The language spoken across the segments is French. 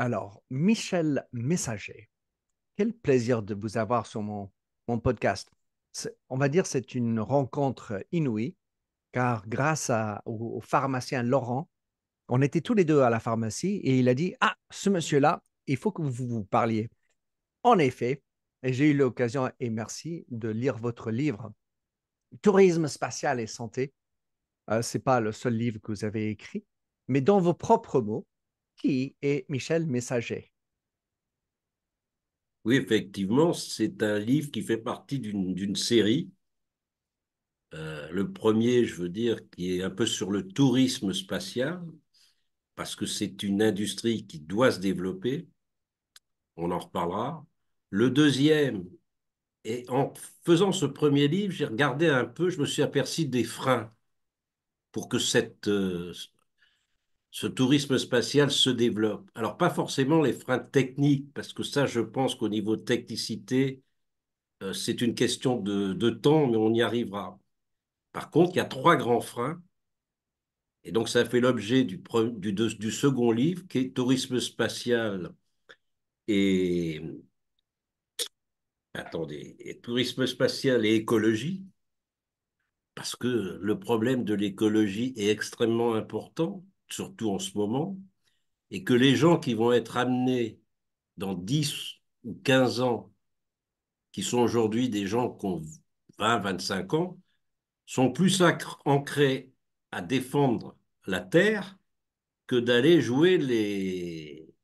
Alors, Michel Messager, quel plaisir de vous avoir sur mon, mon podcast. On va dire c'est une rencontre inouïe, car grâce au, pharmacien Laurent, on était tous les deux à la pharmacie et il a dit Ah, ce monsieur-là, il faut que vous vous parliez. En effet, j'ai eu l'occasion, et merci, de lire votre livre Tourisme spatial et santé. Euh, c'est ce n'est pas le seul livre que vous avez écrit, mais dans vos propres mots, qui est Michel Messager Oui, effectivement, c'est un livre qui fait partie d'une série. Euh, le premier, je veux dire, qui est un peu sur le tourisme spatial, parce que c'est une industrie qui doit se développer. On en reparlera. Le deuxième, et en faisant ce premier livre, j'ai regardé un peu, je me suis aperçu des freins pour que cette, euh, ce tourisme spatial se développe. Alors, pas forcément les freins techniques, parce que ça, je pense qu'au niveau technicité, euh, c'est une question de, temps, mais on y arrivera. Par contre, il y a trois grands freins. Et donc, ça fait l'objet du, second livre, qui est Tourisme spatial et. Attendez, tourisme spatial et écologie, parce que le problème de l'écologie est extrêmement important surtout en ce moment, et que les gens qui vont être amenés dans 10 ou 15 ans, qui sont aujourd'hui des gens qui ont 20, 25 ans, sont plus ancrés à défendre la Terre que d'aller jouer les,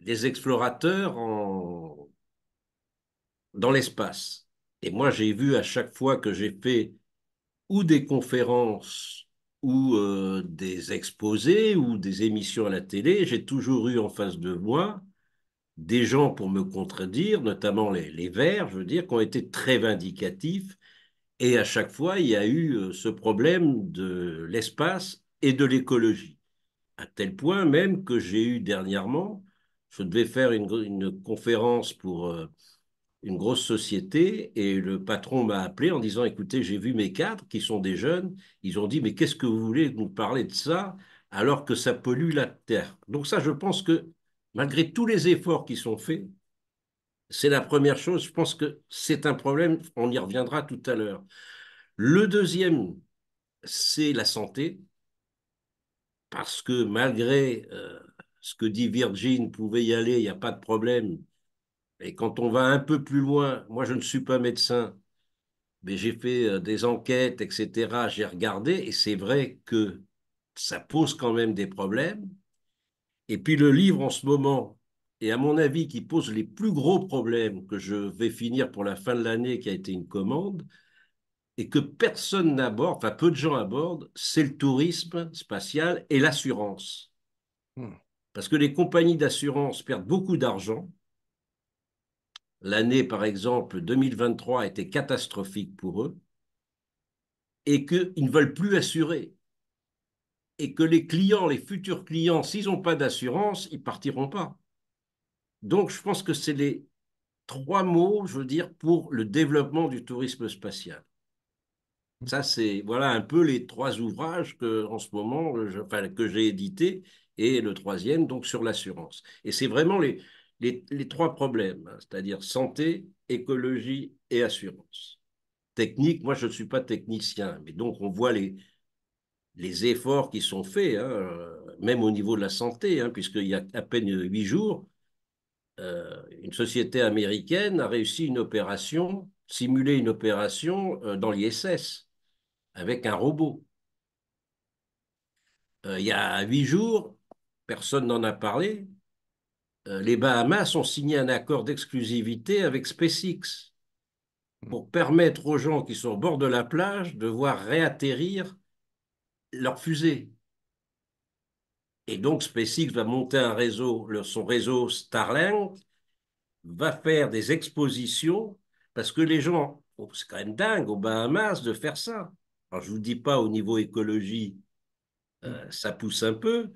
les explorateurs dans l'espace. Et moi, j'ai vu à chaque fois que j'ai fait ou des conférences ou euh, des exposés ou des émissions à la télé, j'ai toujours eu en face de moi des gens pour me contredire, notamment les, Verts, je veux dire, qui ont été très vindicatifs. Et à chaque fois, il y a eu euh, ce problème de l'espace et de l'écologie. À tel point même que j'ai eu dernièrement, je devais faire une, conférence pour... Euh, une grosse société et le patron m'a appelé en disant écoutez j'ai vu mes cadres qui sont des jeunes ils ont dit mais qu'est-ce que vous voulez nous parler de ça alors que ça pollue la terre donc ça je pense que malgré tous les efforts qui sont faits c'est la première chose je pense que c'est un problème on y reviendra tout à l'heure le deuxième c'est la santé parce que malgré euh, ce que dit Virgin pouvait y aller il n'y a pas de problème et quand on va un peu plus loin, moi je ne suis pas médecin, mais j'ai fait euh, des enquêtes, etc. J'ai regardé et c'est vrai que ça pose quand même des problèmes. Et puis le livre en ce moment, et à mon avis qui pose les plus gros problèmes que je vais finir pour la fin de l'année, qui a été une commande, et que personne n'aborde, enfin peu de gens abordent, c'est le tourisme spatial et l'assurance. Hmm. Parce que les compagnies d'assurance perdent beaucoup d'argent l'année, par exemple, 2023 était catastrophique pour eux, et qu'ils ne veulent plus assurer. Et que les clients, les futurs clients, s'ils n'ont pas d'assurance, ils partiront pas. Donc, je pense que c'est les trois mots, je veux dire, pour le développement du tourisme spatial. Ça, c'est voilà un peu les trois ouvrages que, en ce moment, que j'ai édités, et le troisième, donc, sur l'assurance. Et c'est vraiment les, les, trois problèmes, hein, c'est-à-dire santé, écologie et assurance. Technique, moi je ne suis pas technicien, mais donc on voit les, efforts qui sont faits, hein, même au niveau de la santé, hein, puisqu'il y a à peine huit jours, euh, une société américaine a réussi une opération, simulé une opération euh, dans l'ISS avec un robot. Euh, il y a huit jours, personne n'en a parlé, euh, les Bahamas ont signé un accord d'exclusivité avec SpaceX hmm. pour permettre aux gens qui sont au bord de la plage de voir réatterrir leur fusée. Et donc SpaceX va monter un réseau, son réseau Starlink va faire des expositions parce que les gens, oh, c'est quand même dingue aux Bahamas de faire ça. Alors je ne vous dis pas au niveau écologie, hmm. euh, ça pousse un peu,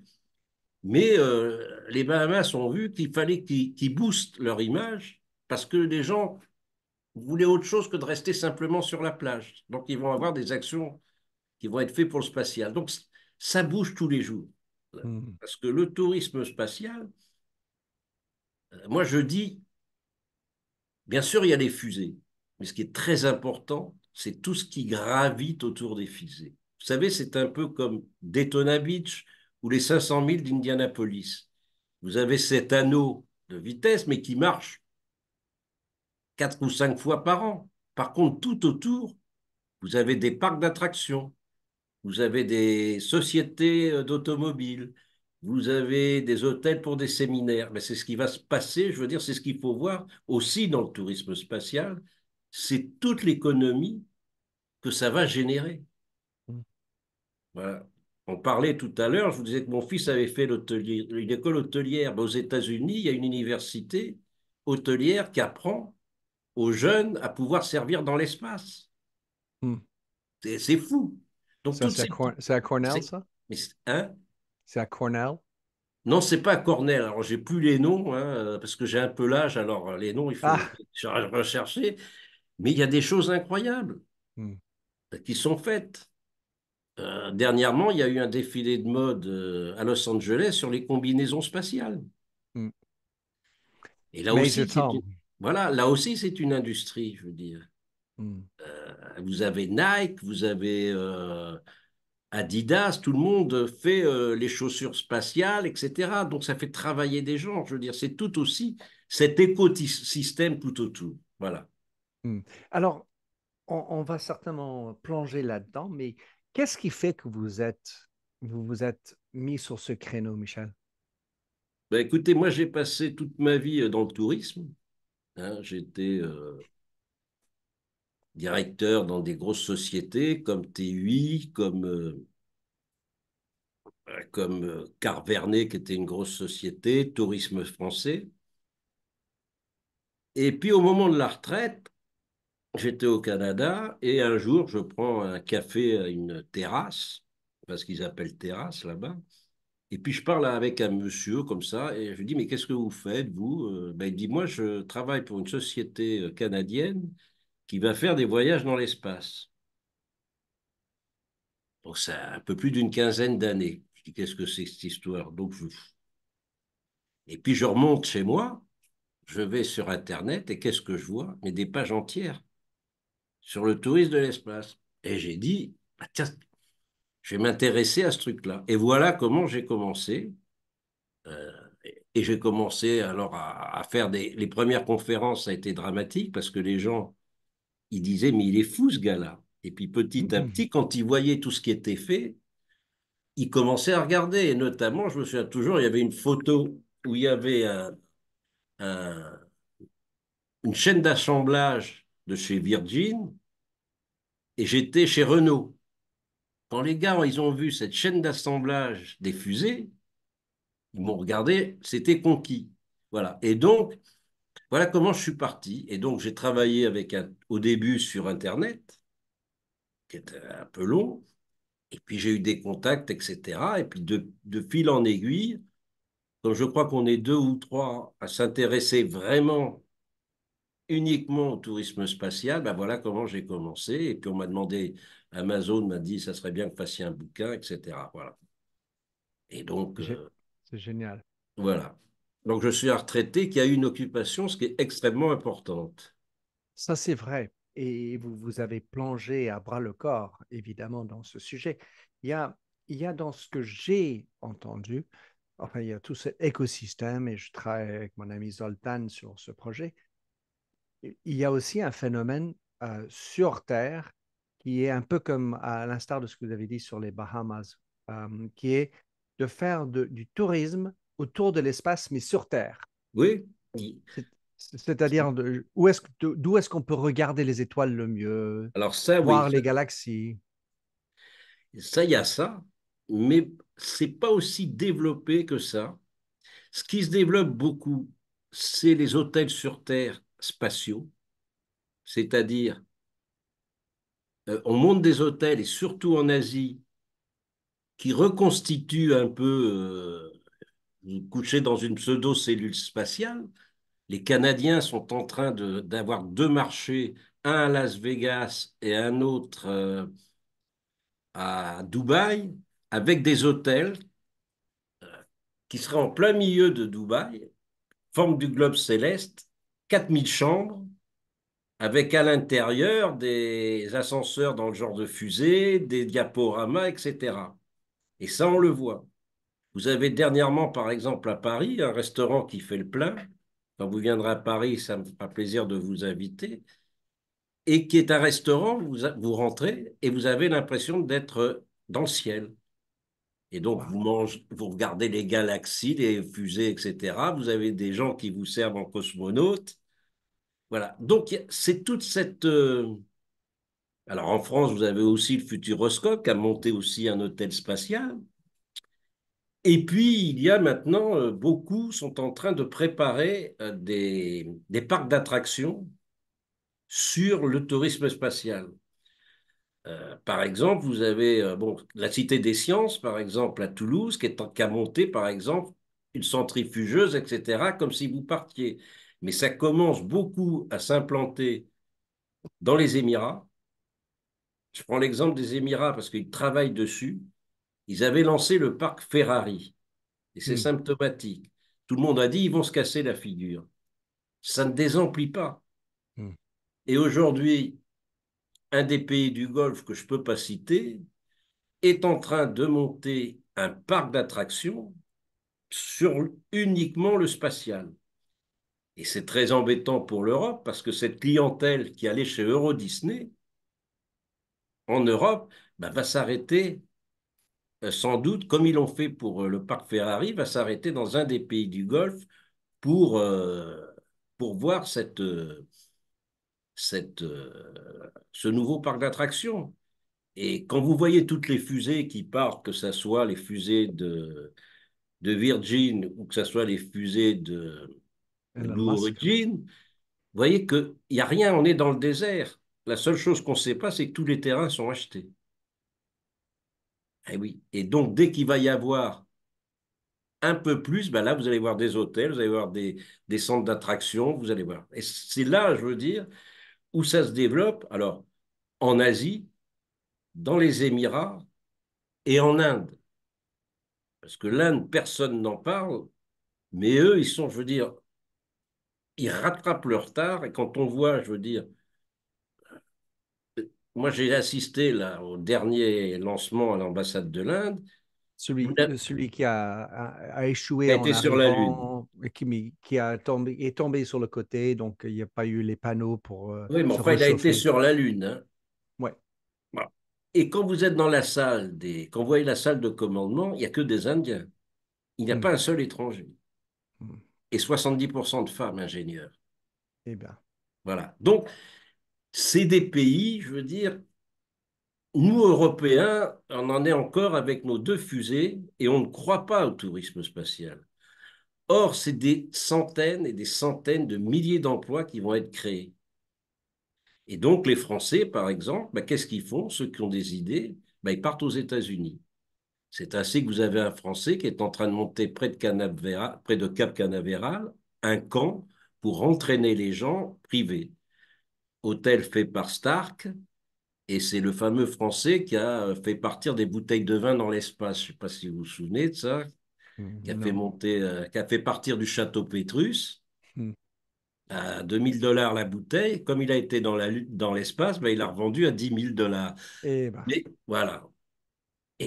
mais euh, les Bahamas ont vu qu'il fallait qu'ils boostent leur image parce que les gens voulaient autre chose que de rester simplement sur la plage. Donc, ils vont avoir des actions qui vont être faites pour le spatial. Donc, ça bouge tous les jours. Mmh. Parce que le tourisme spatial, euh, moi, je dis, bien sûr, il y a les fusées, mais ce qui est très important, c'est tout ce qui gravite autour des fusées. Vous savez, c'est un peu comme Daytona Beach, ou les 500 000 d'Indianapolis. Vous avez cet anneau de vitesse, mais qui marche quatre ou cinq fois par an. Par contre, tout autour, vous avez des parcs d'attractions, vous avez des sociétés euh, d'automobiles, vous avez des hôtels pour des séminaires. Mais c'est ce qui va se passer, je veux dire, c'est ce qu'il faut voir aussi dans le tourisme spatial, c'est toute l'économie que ça va générer. Mmh. Voilà on parlait tout à l'heure, je vous disais que mon fils avait fait une école hôtelière. aux États-Unis, il y a une université hôtelière qui apprend aux jeunes à pouvoir servir dans l'espace. Hmm. C'est fou. c'est à, Cornell, ça hein? C'est à Cornell Non, c'est pas à Cornell. Alors, j'ai plus les noms, hein, parce que j'ai un peu l'âge, alors euh, les noms, il faut ah! rechercher. Mais il y a des choses incroyables hmm. euh, qui sont faites. Euh, dernièrement, il y a eu un défilé de mode euh, à Los Angeles sur les combinaisons spatiales. Mm. Et là aussi, voilà, là aussi, c'est une industrie, je veux dire. Mm. Euh, vous avez Nike, vous avez Adidas, tout le monde fait les chaussures spatiales, etc. Donc ça fait travailler des gens, je veux dire. C'est tout aussi cet écosystème tout autour. Voilà. Mm. Alors, on va certainement plonger là-dedans, mais Qu'est-ce qui fait que vous êtes, vous vous êtes mis sur ce créneau, Michel ben Écoutez, moi, j'ai passé toute ma vie euh, dans le tourisme. Hein. J'étais euh, directeur dans des grosses sociétés comme TUI, comme, euh, comme Carvernet, qui était une grosse société, Tourisme français. Et puis, au moment de la retraite, j'étais au Canada et un jour, je prends un café à une terrasse, parce qu'ils appellent terrasse là-bas. Et puis je parle avec un monsieur comme ça et je lui dis Mais qu'est-ce que vous faites, vous euh, ben, Il dit Moi, je travaille pour une société euh, canadienne qui va faire des voyages dans l'espace. Donc, c'est un peu plus d'une quinzaine d'années. Je dis Qu'est-ce que c'est cette histoire Donc, Et puis je remonte chez moi, je vais sur Internet et qu'est-ce que je vois Mais des pages entières sur le tourisme de l'espace. Et j'ai dit, bah, tiens, je vais m'intéresser à ce truc-là. Et voilà comment j'ai commencé. Euh, et j'ai commencé alors à, faire des... Les premières conférences, ça a été dramatique parce que les gens, ils disaient, mais il est fou ce gars-là. Et puis petit à mm-hmm. petit, quand ils voyaient tout ce qui était fait, ils commençaient à regarder. Et notamment, je me souviens toujours, il y avait une photo où il y avait une chaîne d'assemblage de chez Virgin et j'étais chez Renault. Quand les gars, ils ont vu cette chaîne d'assemblage des fusées, ils m'ont regardé, c'était conquis. Voilà. Et donc, voilà comment je suis parti. Et donc, j'ai travaillé avec au début sur Internet, qui était un peu long. Et puis, j'ai eu des contacts, etc. Et puis, de, fil en aiguille, quand je crois qu'on est deux ou trois à s'intéresser vraiment uniquement au tourisme spatial, ben voilà comment j'ai commencé. Et puis on m'a demandé, Amazon m'a dit, ça serait bien que vous fassiez un bouquin, etc. Voilà. Et donc. Euh, c'est génial. Voilà. Donc je suis un retraité qui a une occupation, ce qui est extrêmement importante. Ça, c'est vrai. Et vous vous avez plongé à bras le corps, évidemment, dans ce sujet. Il y a, il y a dans ce que j'ai entendu, enfin, il y a tout cet écosystème, et je travaille avec mon ami Zoltan sur ce projet, il y a aussi un phénomène euh, sur Terre qui est un peu comme à l'instar de ce que vous avez dit sur les Bahamas, euh, qui est de faire du tourisme autour de l'espace, mais sur Terre. Oui. C'est-à-dire, d'où est-ce est qu'on peut regarder les étoiles le mieux Alors ça, Voir les galaxies Ça, il y a ça, mais c'est pas aussi développé que ça. Ce qui se développe beaucoup, c'est les hôtels sur Terre spatiaux, c'est-à-dire euh, on monte des hôtels et surtout en Asie qui reconstituent un peu, euh, dans une pseudo-cellule spatiale. Les Canadiens sont en train d'avoir deux marchés, un à Las Vegas et un autre euh, à Dubaï, avec des hôtels euh, qui seraient en plein milieu de Dubaï, forme du globe céleste, 4000 chambres, avec à l'intérieur des ascenseurs dans le genre de fusée, des diaporamas, etc. Et ça, on le voit. Vous avez dernièrement, par exemple, à Paris, un restaurant qui fait le plein. Quand vous viendrez à Paris, ça me fera plaisir de vous inviter. Et qui est un restaurant, vous, vous rentrez et vous avez l'impression d'être dans le ciel. Et donc, vous, mangez, vous regardez les galaxies, les fusées, etc. Vous avez des gens qui vous servent en cosmonautes voilà. Donc, c'est toute cette. Euh, alors, en France, vous avez aussi le Futuroscope qui a monté aussi un hôtel spatial. Et puis, il y a maintenant, euh, beaucoup sont en train de préparer euh, des, des, parcs d'attractions sur le tourisme spatial. par exemple, vous avez bon, la Cité des Sciences, par exemple, à Toulouse, qui, est, qui a monté, par exemple, une centrifugeuse, etc., comme si vous partiez mais ça commence beaucoup à s'implanter dans les Émirats. Je prends l'exemple des Émirats parce qu'ils travaillent dessus. Ils avaient lancé le parc Ferrari. Et c'est hmm. symptomatique. Tout le monde a dit, ils vont se casser la figure. Ça ne désemplit pas. Hmm. Et aujourd'hui, un des pays du Golfe que je ne peux pas citer est en train de monter un parc d'attractions sur uniquement le spatial. Et c'est très embêtant pour l'Europe parce que cette clientèle qui allait chez Euro Disney en Europe bah, va s'arrêter euh, sans doute, comme ils l'ont fait pour euh, le parc Ferrari, va s'arrêter dans un des pays du Golfe pour, euh, pour voir cette, cette, ce nouveau parc d'attractions. Et quand vous voyez toutes les fusées qui partent, que ce soit les fusées de, de Virgin ou que ce soit les fusées de, vous voyez qu'il n'y a rien, on est dans le désert. La seule chose qu'on ne sait pas, c'est que tous les terrains sont achetés. Et eh oui. Et donc, dès qu'il va y avoir un peu plus, ben là, vous allez voir des hôtels, vous allez voir des, des centres d'attraction, vous allez voir. Et c'est là, je veux dire, où ça se développe. Alors, en Asie, dans les Émirats et en Inde. Parce que l'Inde, personne n'en parle, mais eux, ils sont, je veux dire, ils rattrapent le retard. Et quand on voit, je veux dire, moi j'ai assisté là au dernier lancement à l'ambassade de l'Inde. Celui, euh, celui qui a, échoué. été en sur la Lune. Qui, qui, a tombé, est tombé sur le côté, donc il n'y a pas eu les panneaux pour. Euh, oui, mais enfin, il a été sur la Lune. Hein. Ouais. Et quand vous êtes dans la salle, des, quand vous voyez la salle de commandement, il n'y a que des Indiens. Il n'y a hmm. pas un seul étranger. Hmm et 70% de femmes ingénieurs. Eh bien. Voilà. Donc, c'est des pays, je veux dire, nous, Européens, on en est encore avec nos deux fusées et on ne croit pas au tourisme spatial. Or, c'est des centaines et des centaines de milliers d'emplois qui vont être créés. Et donc, les Français, par exemple, bah, qu'est-ce qu'ils font Ceux qui ont des idées, bah, ils partent aux États-Unis. C'est ainsi que vous avez un Français qui est en train de monter près de, près de Cap Canaveral un camp pour entraîner les gens privés. Hôtel fait par Stark, et c'est le fameux Français qui a euh, fait partir des bouteilles de vin dans l'espace. Je ne sais pas si vous vous souvenez de ça, mmh, qui, a fait monter, euh, qui a fait partir du château Pétrus. Mmh. À 2000 dollars la bouteille, comme il a été dans l'espace, dans ben, il a revendu à 10 000 dollars. et eh ben. voilà,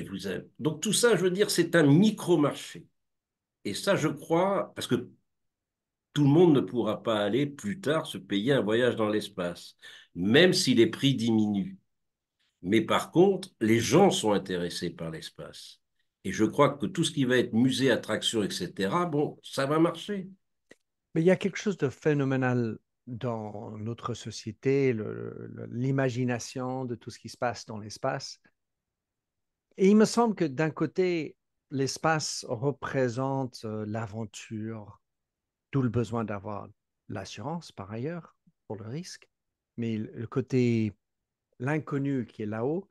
vous Donc tout ça, je veux dire, c'est un micro-marché. Et ça, je crois, parce que tout le monde ne pourra pas aller plus tard se payer un voyage dans l'espace, même si les prix diminuent. Mais par contre, les gens sont intéressés par l'espace. Et je crois que tout ce qui va être musée, attraction, etc., bon, ça va marcher. Mais il y a quelque chose de phénoménal dans notre société, l'imagination de tout ce qui se passe dans l'espace. Et il me semble que d'un côté, l'espace représente euh, l'aventure, tout le besoin d'avoir l'assurance par ailleurs pour le risque, mais le côté, l'inconnu qui est là-haut,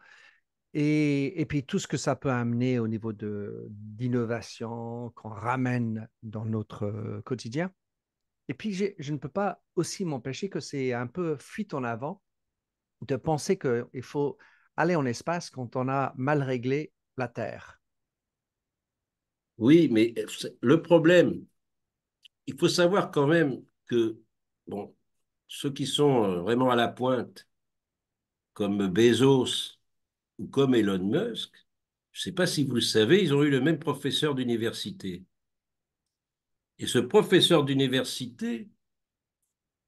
et, puis tout ce que ça peut amener au niveau d'innovation qu'on ramène dans notre euh, quotidien. Et puis je ne peux pas aussi m'empêcher que c'est un peu fuite en avant de penser qu'il faut aller en espace quand on a mal réglé la Terre. Oui, mais euh, le problème, il faut savoir quand même que bon, ceux qui sont euh, vraiment à la pointe, comme Bezos ou comme Elon Musk, je ne sais pas si vous le savez, ils ont eu le même professeur d'université. Et ce professeur d'université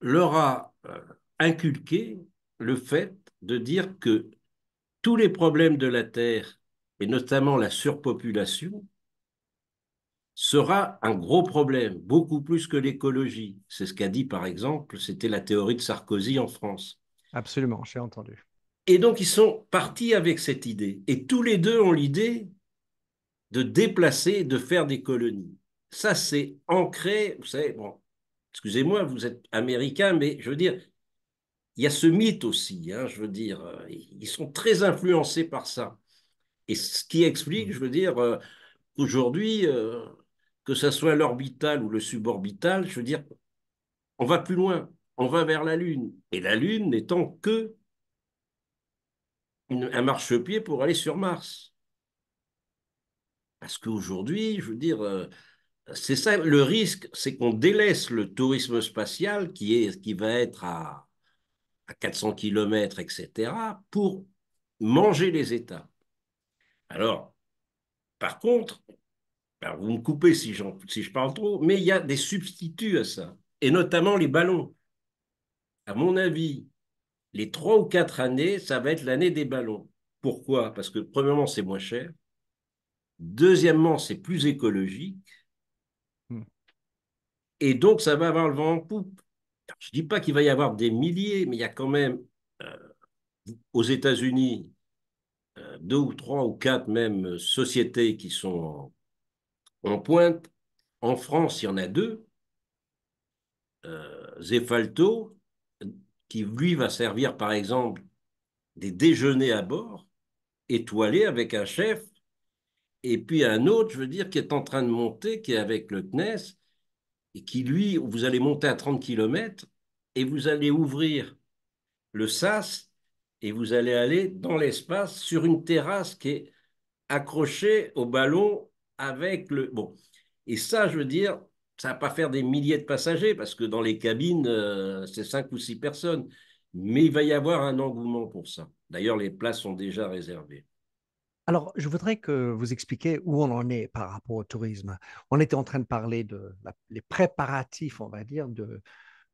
leur a euh, inculqué le fait de dire que tous les problèmes de la Terre, et notamment la surpopulation, sera un gros problème, beaucoup plus que l'écologie. C'est ce qu'a dit, par exemple, c'était la théorie de Sarkozy en France. Absolument, j'ai entendu. Et donc, ils sont partis avec cette idée. Et tous les deux ont l'idée de déplacer, de faire des colonies. Ça, c'est ancré, vous savez, bon, excusez-moi, vous êtes américain, mais je veux dire, il y a ce mythe aussi, hein, je veux dire, euh, ils sont très influencés par ça. Et ce qui explique, mmh. je veux dire, euh, aujourd'hui, euh, que ce soit l'orbital ou le suborbital, je veux dire, on va plus loin, on va vers la Lune. Et la Lune n'étant que un marchepied pour aller sur Mars. Parce qu'aujourd'hui, je veux dire, c'est ça le risque, c'est qu'on délaisse le tourisme spatial qui, est, qui va être à, à 400 km, etc., pour manger les États. Alors, par contre, vous me coupez si, si je parle trop, mais il y a des substituts à ça, et notamment les ballons. À mon avis, les trois ou quatre années, ça va être l'année des ballons. Pourquoi Parce que, premièrement, c'est moins cher. Deuxièmement, c'est plus écologique. Hmm. Et donc, ça va avoir le vent en poupe je ne dis pas qu'il va y avoir des milliers, mais il y a quand même euh, aux États-Unis euh, deux ou trois ou quatre même sociétés qui sont en, pointe. En France, il y en a deux. Euh, Zefalto, qui lui va servir par exemple des déjeuners à bord, étoilés avec un chef, et puis un autre, je veux dire, qui est en train de monter, qui est avec le CNES, et qui, lui, vous allez monter à 30 km et vous allez ouvrir le sas et vous allez aller dans l'espace sur une terrasse qui est accrochée au ballon avec le... Bon, et ça, je veux dire, ça va pas faire des milliers de passagers parce que dans les cabines, euh, c'est cinq ou six personnes. Mais il va y avoir un engouement pour ça. D'ailleurs, les places sont déjà réservées. Alors, je voudrais que vous expliquiez où on en est par rapport au tourisme. On était en train de parler de les préparatifs, on va dire, de,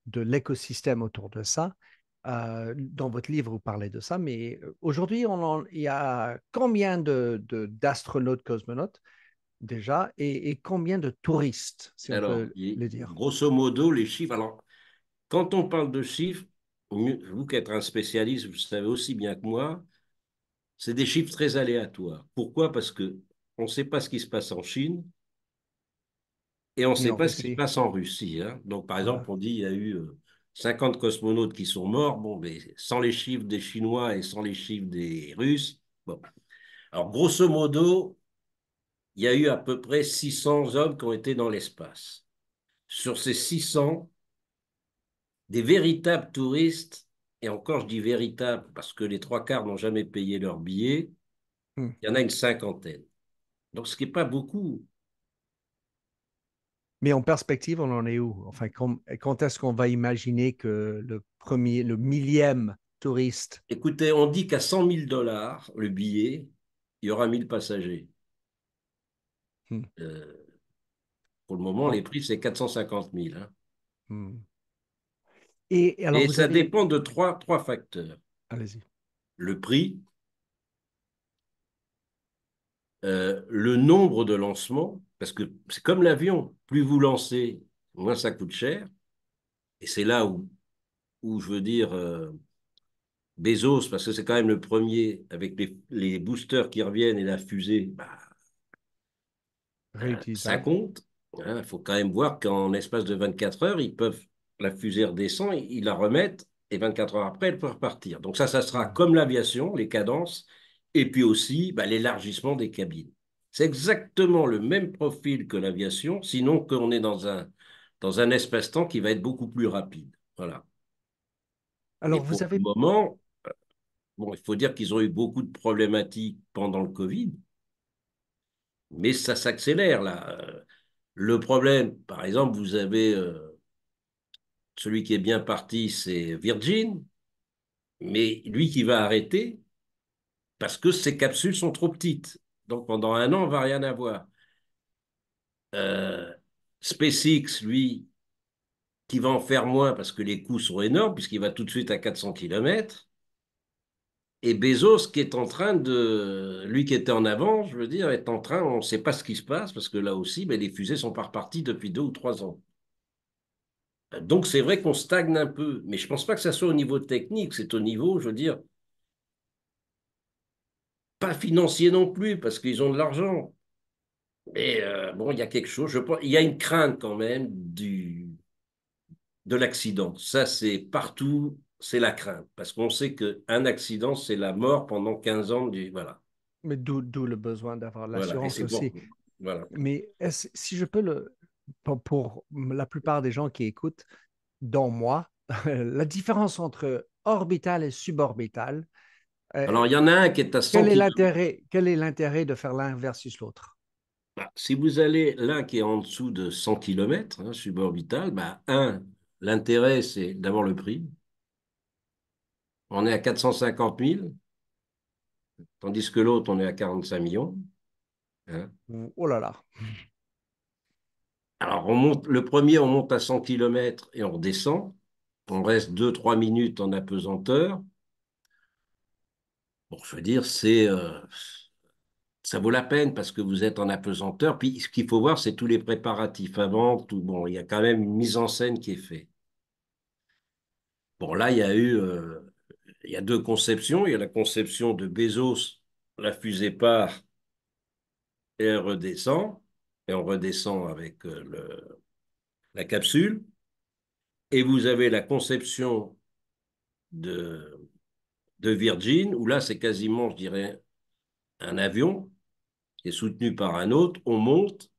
de l'écosystème autour de ça. Euh, dans votre livre, vous parlez de ça, mais euh, aujourd'hui, il y a combien d'astronautes, de, cosmonautes déjà, et, combien de touristes, si on peut le dire Grosso modo, les chiffres. Alors, quand on parle de chiffres, vous qui êtes un spécialiste, vous savez aussi bien que moi, c'est des chiffres très aléatoires. Pourquoi Parce que on ne sait pas ce qui se passe en Chine et on ne sait pas ce qui se passe en Russie. Hein. Donc, par exemple, on dit il y a eu 50 euh, cosmonautes qui sont morts. Bon, mais sans les chiffres des Chinois et sans les chiffres des Russes. Bon. Alors, grosso modo, il y a eu à peu près 600 hommes qui ont été dans l'espace. Sur ces 600, des véritables touristes, et encore je dis véritable, parce que les trois quarts n'ont jamais payé leur billet, hmm. il y en a une cinquantaine. Donc ce qui n'est pas beaucoup. Mais en perspective, on en est où Enfin, quand, est-ce qu'on va imaginer que le premier, le millième touriste Écoutez, on dit qu'à 100 000 dollars le billet, il y aura 1000 passagers. Hmm. Euh, pour le moment, les prix, c'est 450 000. Hein. Hmm. Et, ça dépend de trois, trois facteurs. Allez-y. Le prix, euh, le nombre de lancements, parce que c'est comme l'avion, plus vous lancez, moins ça coûte cher. Et c'est là où, où je veux dire euh, Bezos, parce que c'est quand même le premier avec les, les boosters qui reviennent et la fusée, bah, bah, ça compte. Il hein. faut quand même voir qu'en espace de 24 heures, ils peuvent la fusée redescend, ils la remettent, et 24 heures après, elle peut repartir. Donc ça, ça sera comme l'aviation, les cadences, et puis aussi bah, l'élargissement des cabines. C'est exactement le même profil que l'aviation, sinon qu'on est dans un, dans un espace-temps qui va être beaucoup plus rapide. Voilà. Alors, vous pour avez. moment, euh, bon, il faut dire qu'ils ont eu beaucoup de problématiques pendant le Covid, mais ça s'accélère là. Euh, le problème, par exemple, vous avez. Euh, celui qui est bien parti, c'est Virgin, mais lui qui va arrêter, parce que ses capsules sont trop petites. Donc pendant un an, on ne va rien avoir. Euh, SpaceX, lui, qui va en faire moins parce que les coûts sont énormes, puisqu'il va tout de suite à 400 km. Et Bezos, qui est en train de. Lui qui était en avant, je veux dire, est en train, on ne sait pas ce qui se passe, parce que là aussi, ben, les fusées sont pas reparties depuis deux ou trois ans. Donc c'est vrai qu'on stagne un peu, mais je ne pense pas que ça soit au niveau technique, c'est au niveau, je veux dire, pas financier non plus, parce qu'ils ont de l'argent. Mais euh, bon, il y a quelque chose, je pense, il y a une crainte quand même du, de l'accident. Ça, c'est partout, c'est la crainte, parce qu'on sait qu'un accident, c'est la mort pendant 15 ans. Du, voilà. Mais d'où le besoin d'avoir l'assurance aussi. Voilà. Mais si je peux le, pour, la plupart des gens qui écoutent, dont moi, la différence entre orbital et suborbital. Euh, Alors, il y en a un qui est à 100 quel est l'intérêt Quel est l'intérêt de faire l'un versus l'autre bah, Si vous allez l'un qui est en dessous de 100 km, hein, suborbital, bah, un, l'intérêt, c'est d'abord le prix. On est à 450 000, tandis que l'autre, on est à 45 millions. Hein. Oh là là Alors, on monte, le premier, on monte à 100 km et on descend. On reste 2-3 minutes en apesanteur. Pour se dire, c'est, euh, ça vaut la peine parce que vous êtes en apesanteur. Puis, ce qu'il faut voir, c'est tous les préparatifs avant. Tout, bon, il y a quand même une mise en scène qui est faite. Bon, là, il y a eu euh, il y a deux conceptions. Il y a la conception de Bezos, la fusée part et redescend et on redescend avec euh, la capsule, et vous avez la conception de, de Virgin, où là c'est quasiment, je dirais, un avion qui est soutenu par un autre, on monte,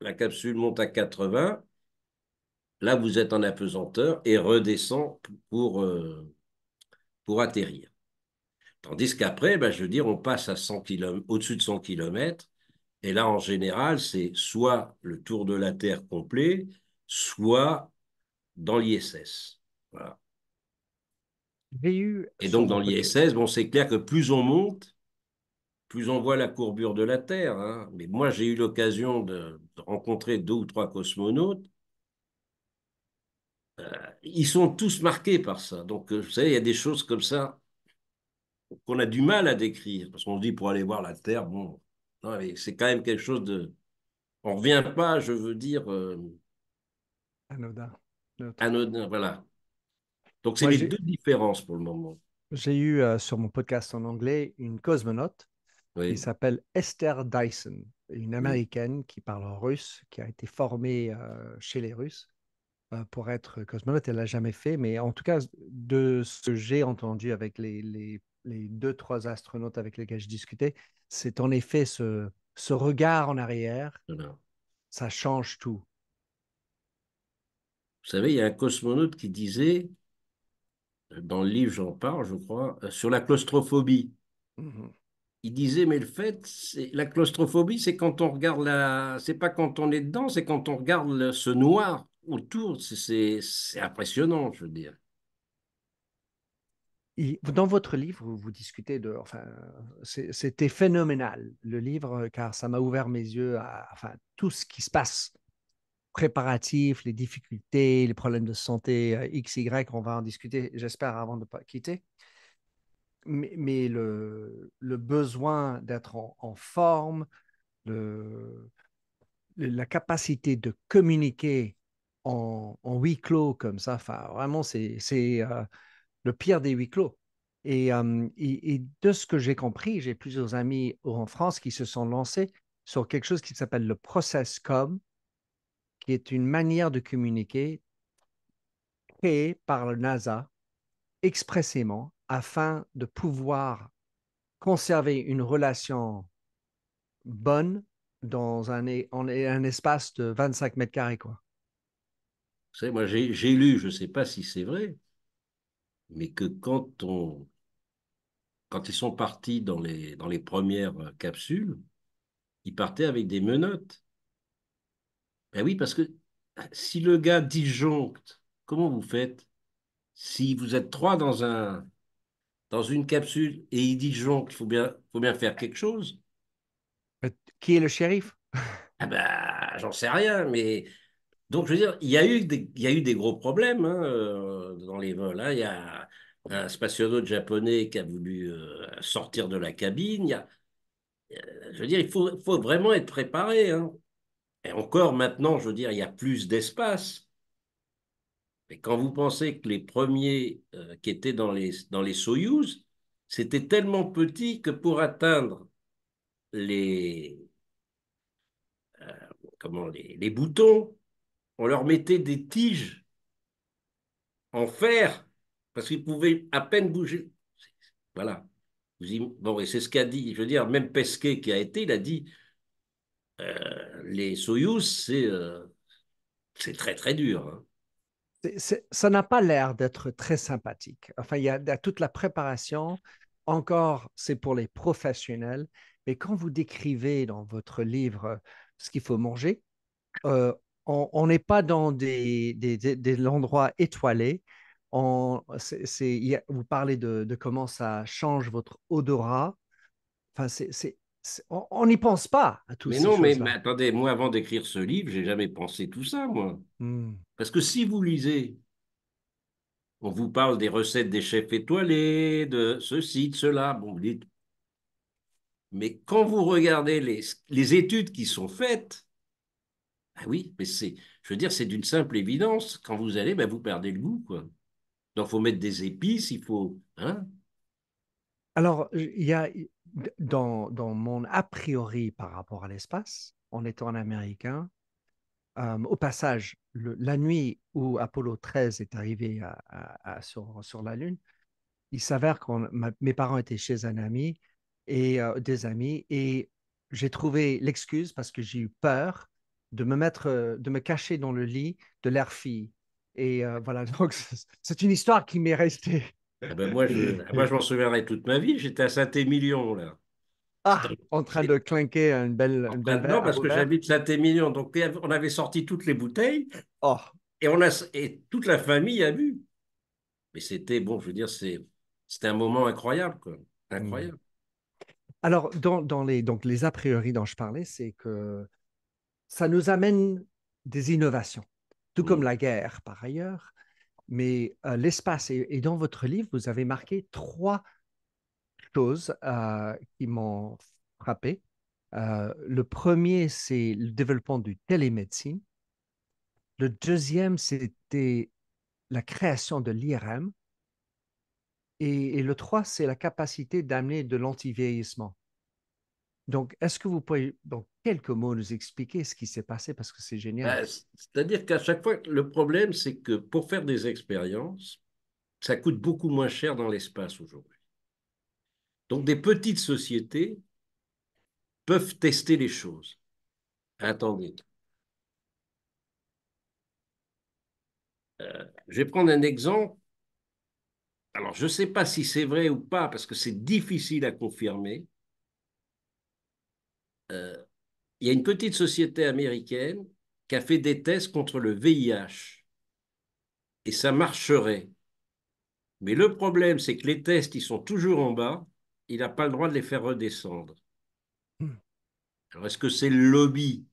la capsule monte à 80, là vous êtes en apesanteur et redescend pour, euh, pour atterrir. Tandis qu'après, ben, je veux dire, on passe à 100 km, au-dessus de 100 km, et là, en général, c'est soit le tour de la Terre complet, soit dans l'ISS. Voilà. Et donc, dans l'ISS, bon, c'est clair que plus on monte, plus on voit la courbure de la Terre. Hein. Mais moi, j'ai eu l'occasion de, rencontrer deux ou trois cosmonautes. Euh, ils sont tous marqués par ça. Donc, euh, vous savez, il y a des choses comme ça qu'on a du mal à décrire. Parce qu'on se dit, pour aller voir la Terre, bon, c'est quand même quelque chose de. On ne revient pas, je veux dire. Euh, anodin. voilà. Donc, c'est les deux différences pour le moment. J'ai eu euh, sur mon podcast en anglais une cosmonaute qui s'appelle Esther Dyson, une américaine qui parle en russe, qui a été formée euh, chez les Russes pour être cosmonaute. Elle l'a jamais fait, mais en tout cas, de ce que j'ai entendu avec les les deux, trois astronautes avec lesquels je discutais, c'est en effet ce, regard en arrière, ça change tout. Vous savez, il y a un cosmonaute qui disait, dans le livre j'en parle, je crois, euh, sur la claustrophobie. Mhm. Il disait, mais le fait, la claustrophobie, c'est quand on regarde la. C'est pas quand on est dedans, c'est quand on regarde ce noir autour. C'est impressionnant, je veux dire dans votre livre, vous discutez de. Enfin, c'était phénoménal, le livre, euh, car ça m'a ouvert mes yeux à enfin, tout ce qui se passe préparatifs, les difficultés, les problèmes de santé euh, X, Y, on va en discuter, j'espère, avant de pas quitter. Mais, le, besoin d'être en, forme, le, la capacité de communiquer en, huis clos comme ça, enfin, vraiment, c'est, c'est, euh, le pire des huis clos. Et, de ce que j'ai compris, j'ai plusieurs amis en France qui se sont lancés sur quelque chose qui s'appelle le process com, qui est une manière de communiquer créée par le NASA expressément afin de pouvoir conserver une relation bonne dans un, espace de 25 mètres carrés. moi, j'ai lu, je ne sais pas si c'est vrai, mais que quand on quand ils sont partis dans les, dans les premières euh, capsules, ils partaient avec des menottes. Ben oui, parce que si le gars disjoncte, comment vous faites Si vous êtes trois dans un dans une capsule et il disjoncte, il faut bien, faut bien faire quelque chose. Euh, qui est le shérif Ah ben, j'en sais rien, mais donc, je veux dire, il y a eu des, gros problèmes hein, euh, dans les vols. Hein. Il y a un spationaute japonais qui a voulu euh, sortir de la cabine. Euh, je veux dire, il faut, vraiment être préparé. Hein. Et encore maintenant, je veux dire, il y a plus d'espace. Mais quand vous pensez que les premiers qui étaient dans les, dans les Soyouz, c'était tellement petit que pour atteindre les, comment, les boutons, on leur mettait des tiges en fer parce qu'ils pouvaient à peine bouger. Voilà. Bon, et c'est ce qu'a dit, je veux dire, même Pesquet qui a été, il a dit euh, les Soyouz euh, c'est très très dur. Hein. ça n'a pas l'air d'être très sympathique. Enfin, il y, a, toute la préparation. Encore, c'est pour les professionnels. Mais quand vous décrivez dans votre livre euh, ce qu'il faut manger, on n'est pas dans des, des, des, endroits étoilés. vous parlez de, comment ça change votre odorat. Enfin, c'est, on n'y pense pas à tous ça. Mais non, mais, attendez, moi, avant d'écrire ce livre, j'ai jamais pensé tout ça, moi. Hmm. Parce que si vous lisez, on vous parle des recettes des chefs étoilés, de ceci, de cela. Bon, Mais quand vous regardez les études qui sont faites, ah oui, mais c'est, je veux dire, c'est d'une simple évidence. Quand vous allez, ben vous perdez le goût, quoi. Donc, il faut mettre des épices, il faut. Hein Alors, il y a dans, mon a priori par rapport à l'espace, en étant un Américain, euh, au passage, la nuit où Apollo 13 est arrivé à, sur, la Lune, il s'avère que mes parents étaient chez un ami et euh, des amis et j'ai trouvé l'excuse parce que j'ai eu peur de me mettre, euh, de me cacher dans le lit de leur fille. Et euh, voilà, donc c'est une histoire qui m'est restée. Ah ben, moi, je, ah, moi, je m'en souviendrai toute ma vie. J'étais à Saint-Émilion, là. Ah, en train de clinquer une belle. Une belle non, parce que j'habite Saint-Émilion. Donc, on avait sorti toutes les bouteilles. Oh. Et, on a, et toute la famille a bu. Mais c'était, bon, je veux dire, c'était un moment incroyable, quoi. Mmh. Incroyable. Alors, dans, dans, les, donc les a priori dont je parlais, c'est que ça nous amène des innovations, tout comme mm. la guerre par ailleurs, mais euh, l'espace. Et, dans votre livre, vous avez marqué trois choses euh, qui m'ont frappé. Euh, le premier, c'est le développement du télémédecine. Le deuxième, c'était la création de l'IRM. Et, le trois, c'est la capacité d'amener de l'antivieillissement. Donc, est-ce que vous pouvez donc, quelques mots nous expliquer ce qui s'est passé parce que c'est génial. Ben, c'est-à-dire qu'à chaque fois, le problème, c'est que pour faire des expériences, ça coûte beaucoup moins cher dans l'espace aujourd'hui. Donc des petites sociétés peuvent tester les choses. Attendez. Euh, je vais prendre un exemple. Alors, je ne sais pas si c'est vrai ou pas, parce que c'est difficile à confirmer. Euh, il y a une petite société américaine qui a fait des tests contre le VIH. Et ça marcherait. Mais le problème, c'est que les tests, ils sont toujours en bas. Il n'a pas le droit de les faire redescendre. Hmm. Alors, est-ce que c'est le lobby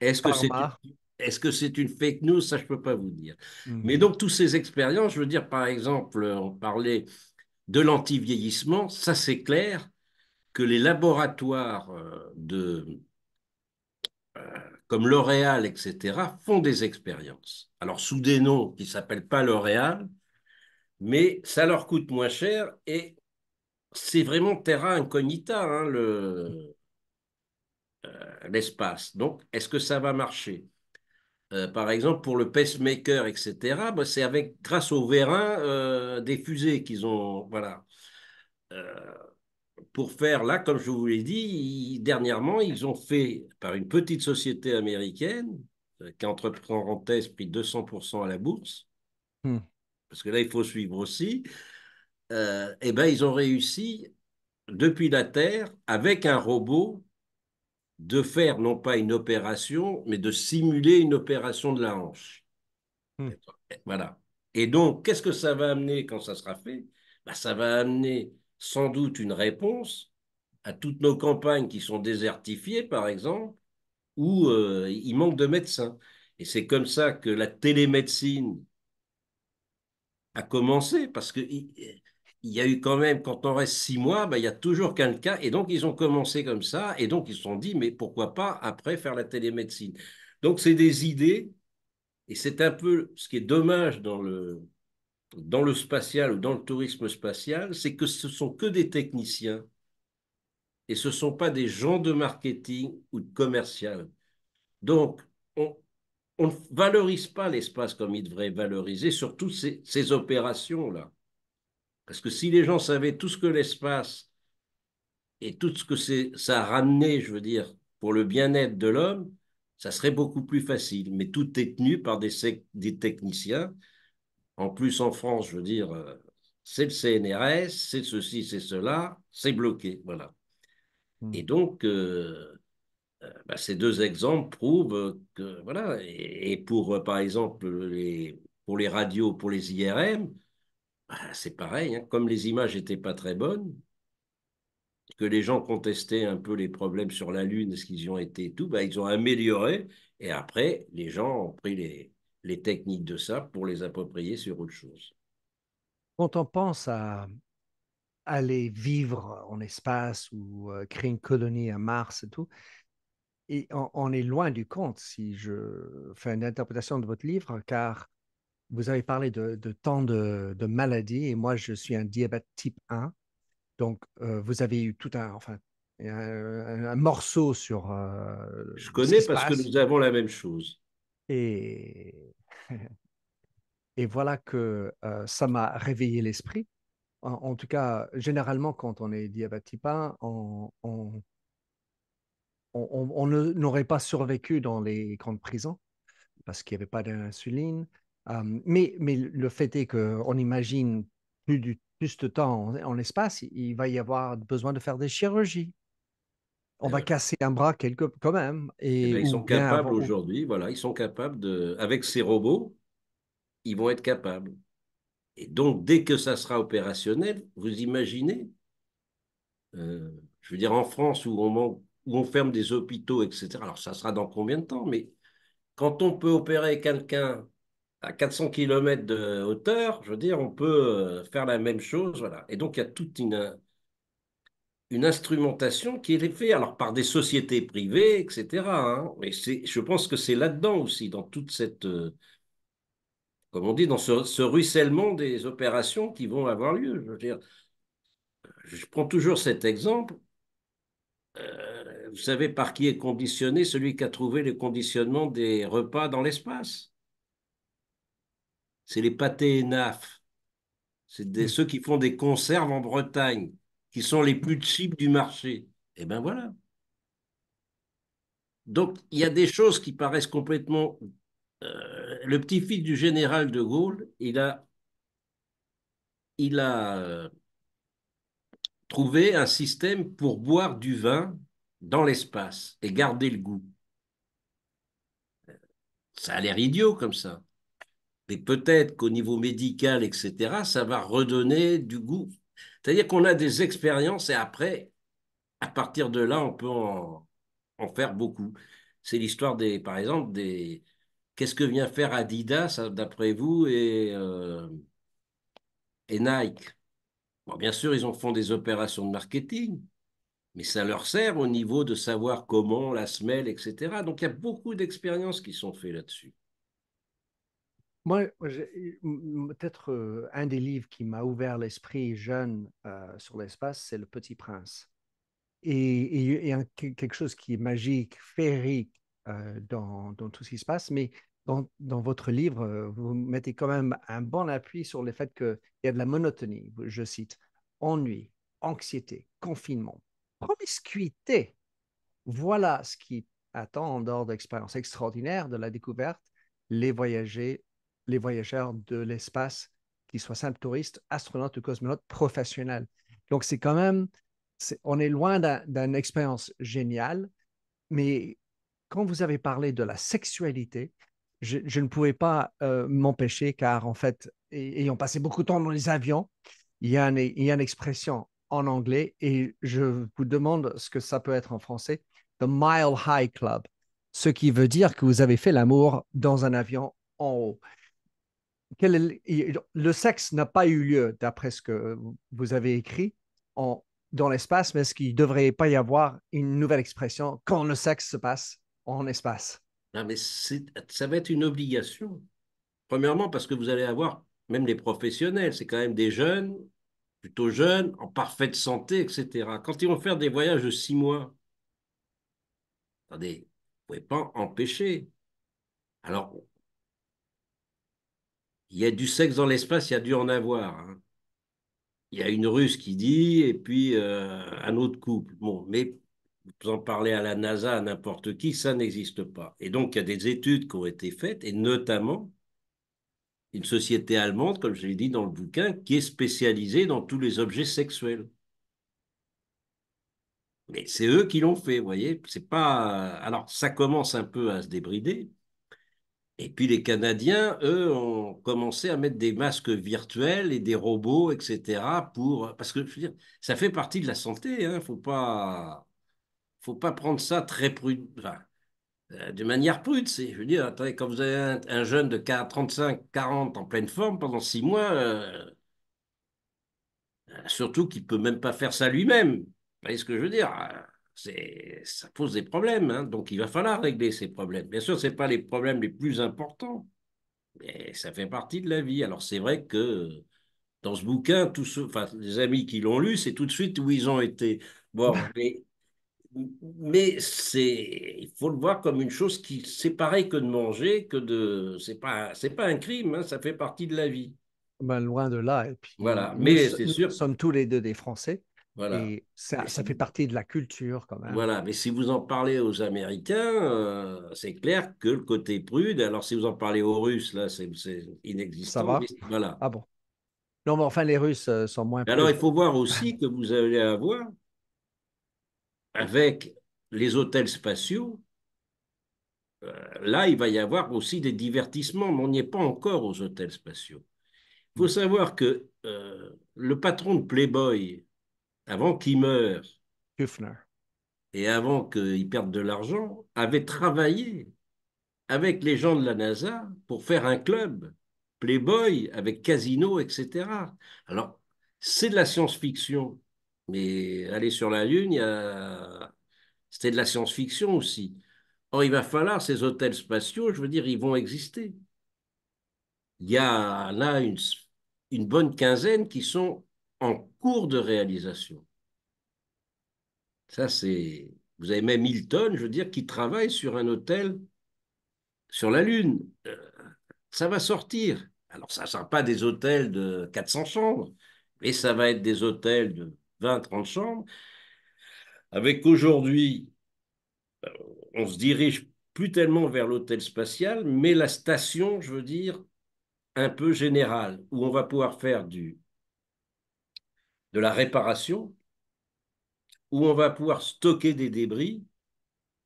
Est-ce que c'est une fake news Ça, je ne peux pas vous dire. Hmm. Mais donc, toutes ces expériences, je veux dire, par exemple, on parlait de l'anti-vieillissement, ça c'est clair que les laboratoires euh, de, euh, comme L'Oréal, etc., font des expériences. Alors, sous des noms qui ne s'appellent pas L'Oréal, mais ça leur coûte moins cher et c'est vraiment terra incognita, hein, euh, l'espace. Donc, est-ce que ça va marcher par exemple, pour le pacemaker, etc., bah, c'est avec, grâce au vérin, des fusées qu'ils ont. Voilà pour faire là, comme je vous l'ai dit, dernièrement, ils ont fait par une petite société américaine euh, qui entreprend parenthèses pris 200% à la bourse, hmm. parce que là, il faut suivre aussi. et euh, eh ben, ils ont réussi depuis la Terre avec un robot de faire non pas une opération, mais de simuler une opération de la hanche. Hmm. Voilà. Et donc, qu'est-ce que ça va amener quand ça sera fait ben, Ça va amener sans doute une réponse à toutes nos campagnes qui sont désertifiées, par exemple, où euh, il manque de médecins. Et c'est comme ça que la télémédecine a commencé, parce qu'il y a eu quand même, quand on reste six mois, ben, il y a toujours quelqu'un. Et donc, ils ont commencé comme ça. Et donc, ils se sont dit, mais pourquoi pas après faire la télémédecine Donc, c'est des idées. Et c'est un peu ce qui est dommage dans le, dans le spatial ou dans le tourisme spatial, c'est que ce sont que des techniciens et ce ne sont pas des gens de marketing ou de commercial. Donc, on, on ne valorise pas l'espace comme il devrait valoriser, surtout ces, ces opérations-là. Parce que si les gens savaient tout ce que l'espace et tout ce que ça a ramené, je veux dire, pour le bien-être de l'homme, ça serait beaucoup plus facile. Mais tout est tenu par des, des techniciens en plus, en France, je veux dire, euh, c'est le CNRS, c'est ceci, c'est cela, c'est bloqué. Voilà. Hmm. Et donc, euh, euh, bah, ces deux exemples prouvent que, voilà, et, pour, par exemple, les, pour les radios, pour les IRM, bah, c'est pareil, hein. comme les images n'étaient pas très bonnes, que les gens contestaient un peu les problèmes sur la Lune, ce qu'ils ont été et tout, bah, ils ont amélioré, et après, les gens ont pris les, les techniques de ça pour les approprier sur autre chose. Quand on pense à aller vivre en espace ou euh, créer une colonie à Mars et tout, et on, est loin du compte si je fais une interprétation de votre livre, car vous avez parlé de, tant de, maladies et moi je suis un diabète type 1. Donc euh, vous avez eu tout un, enfin, un, morceau sur... Euh, je connais parce que nous avons la même chose. Et, et voilà que euh, ça m'a réveillé l'esprit. En, tout cas, généralement, quand on est diabétique, on, on, on, n'aurait pas survécu dans les grandes prisons parce qu'il n'y avait pas d'insuline. Euh, mais, mais le fait est qu'on imagine plus, du, plus de temps en espace, il va y avoir besoin de faire des chirurgies on va euh, casser un bras quelque, quand même. Eh et, ben, ils sont capables aujourd'hui, voilà, ils sont capables de, avec ces robots, ils vont être capables. Et donc, dès que ça sera opérationnel, vous imaginez, euh, je veux dire, en France où on, où on ferme des hôpitaux, etc. Alors, ça sera dans combien de temps Mais quand on peut opérer quelqu'un à 400 km de hauteur, je veux dire, on peut euh, faire la même chose, voilà. Et donc, il y a toute une une instrumentation qui est faite alors par des sociétés privées, etc. Hein. je pense que c'est là-dedans aussi, dans toute cette, euh, comme on dit, dans ce, ruissellement des opérations qui vont avoir lieu. Je, dire, je prends toujours cet exemple. Euh, vous savez par qui est conditionné celui qui a trouvé le conditionnement des repas dans l'espace C'est les pâtés et naf. C'est ceux qui font des conserves en Bretagne qui sont les plus cibles du marché. Et eh bien, voilà. Donc, il y a des choses qui paraissent complètement. Euh, le petit-fils du général de Gaulle, il a, il a euh, trouvé un système pour boire du vin dans l'espace et garder le goût. Ça a l'air idiot comme ça. Mais peut-être qu'au niveau médical, etc., ça va redonner du goût c'est-à-dire qu'on a des expériences et après, à partir de là, on peut en, faire beaucoup. C'est l'histoire des, par exemple, des. Qu'est-ce que vient faire Adidas, d'après vous, et, euh, et Nike Bien sûr, ils en font des opérations de marketing, mais ça leur sert au niveau de savoir comment, la semelle, etc. Donc il y a beaucoup d'expériences qui sont faites là-dessus. Moi, peut-être un des livres qui m'a ouvert l'esprit jeune sur l'espace, c'est Le Petit Prince. Et, il y a quelque chose qui est magique, féerique dans, tout ce qui se passe, mais dans, dans, votre livre, vous mettez quand même un bon appui sur le fait qu'il y a de la monotonie, je cite, ennui, anxiété, confinement, promiscuité. Voilà ce qui attend en dehors d'expériences extraordinaires de la découverte les voyagers les voyageurs de l'espace, qu'ils soient simples touristes, astronautes ou cosmonautes professionnels. Donc, c'est quand même, on est loin d'une expérience géniale, mais quand vous avez parlé de la sexualité, je, ne pouvais pas euh, m'empêcher car, en fait, ayant passé beaucoup de temps dans les avions, il y, a il y a une expression en anglais et je vous demande ce que ça peut être en français, The Mile High Club, ce qui veut dire que vous avez fait l'amour dans un avion en haut le, sexe n'a pas eu lieu, d'après ce que vous avez écrit, dans l'espace, mais est-ce qu'il ne devrait pas y avoir une nouvelle expression quand le sexe se passe en espace Non, ah, mais ça va être une obligation. Premièrement, parce que vous allez avoir même les professionnels, c'est quand même des jeunes, plutôt jeunes, en parfaite santé, etc. Quand ils vont faire des voyages de six mois, attendez, vous ne pouvez pas empêcher. Alors, il y a du sexe dans l'espace, il y a dû en avoir. Hein. Il y a une Russe qui dit, et puis euh, un autre couple. Bon, mais vous en parlez à la NASA, à n'importe qui, ça n'existe pas. Et donc, il y a des études qui ont été faites, et notamment une société allemande, comme je l'ai dit dans le bouquin, qui est spécialisée dans tous les objets sexuels. Mais c'est eux qui l'ont fait, vous voyez. C'est pas. Euh, alors, ça commence un peu à se débrider, et puis les Canadiens, eux, ont commencé à mettre des masques virtuels et des robots, etc. Pour parce que je ça fait partie de la santé. Hein, faut pas, faut pas prendre ça très enfin, euh, de manière prude. C'est, je veux dire, quand vous avez un, jeune de 35, 40 en pleine forme pendant six mois, euh, euh, surtout qu'il peut même pas faire ça lui-même. Vous voyez ce que je veux dire ça pose des problèmes. Hein. Donc, il va falloir régler ces problèmes. Bien sûr, ce pas les problèmes les plus importants, mais ça fait partie de la vie. Alors, c'est vrai que dans ce bouquin, tous les amis qui l'ont lu, c'est tout de suite où ils ont été. Bon, mais, il faut le voir comme une chose qui, c'est pareil que de manger, que de, c'est pas, c'est pas un crime, hein, ça fait partie de la vie. Ben, loin de là. voilà, mais c'est sûr. Nous sommes tous les deux des Français. Voilà. Et ça, fait partie de la culture quand même. Voilà, mais si vous en parlez aux Américains, euh, c'est clair que le côté prude, alors si vous en parlez aux Russes, là, c'est inexistant. voilà. Ah bon Non, mais enfin, les Russes euh, sont moins. Alors, il faut voir aussi que vous allez avoir, avec les hôtels spatiaux, euh, là, il va y avoir aussi des divertissements, mais on n'y est pas encore aux hôtels spatiaux. Il faut mm. savoir que le patron de Playboy, avant qu'il meure, et avant qu'il perde de l'argent, avait travaillé avec les gens de la NASA pour faire un club, Playboy, avec casino, etc. Alors, c'est de la science-fiction, mais aller sur la Lune, c'était de la science-fiction aussi. Or, il va falloir ces hôtels spatiaux, je veux dire, ils vont exister. Il y a une, une bonne quinzaine qui sont en cours de réalisation. Ça, c'est. Vous avez même Milton, je veux dire, qui travaille sur un hôtel sur la Lune. Euh, ça va sortir. Alors, ça ne sera pas des hôtels de 400 chambres, mais ça va être des hôtels de 20, 30 chambres. Avec aujourd'hui, euh, on se dirige plus tellement vers l'hôtel spatial, mais la station, je veux dire, un peu générale, où on va pouvoir faire du de la réparation, où on va pouvoir stocker des débris,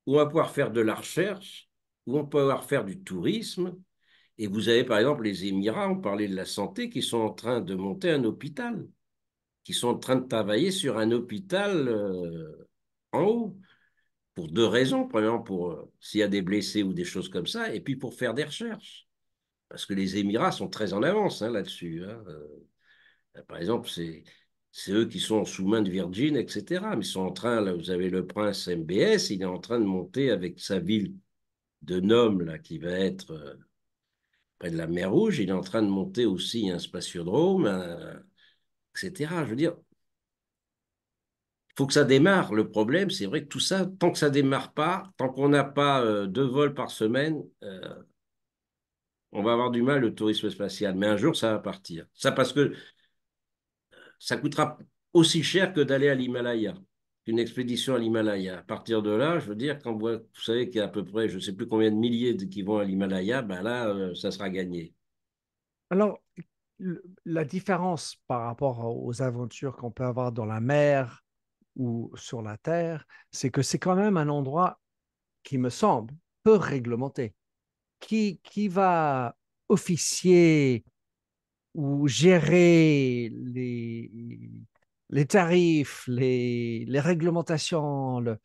où on va pouvoir faire de la recherche, où on peut pouvoir faire du tourisme. Et vous avez par exemple les Émirats, on parlait de la santé, qui sont en train de monter un hôpital, qui sont en train de travailler sur un hôpital euh, en haut, pour deux raisons. Premièrement, pour euh, s'il y a des blessés ou des choses comme ça, et puis pour faire des recherches. Parce que les Émirats sont très en avance hein, là-dessus. Hein, euh. par exemple, c'est c'est eux qui sont sous main de Virgin, etc. Mais ils sont en train, là, vous avez le prince MBS, il est en train de monter avec sa ville de Nome, là, qui va être euh, près de la mer Rouge, il est en train de monter aussi un spatiodrome, etc. Je veux dire, il faut que ça démarre. Le problème, c'est vrai que tout ça, tant que ça démarre pas, tant qu'on n'a pas euh, deux vols par semaine, euh, on va avoir du mal le tourisme spatial. Mais un jour, ça va partir. Ça parce que ça coûtera aussi cher que d'aller à l'Himalaya, une expédition à l'Himalaya. À partir de là, je veux dire, quand vous, vous savez qu'il y a à peu près, je ne sais plus combien de milliers de, qui vont à l'Himalaya, ben là, euh, ça sera gagné. Alors, la différence par rapport aux aventures qu'on peut avoir dans la mer ou sur la terre, c'est que c'est quand même un endroit qui me semble peu réglementé. Qui, qui va officier ou gérer les, les tarifs, les, réglementations. Le...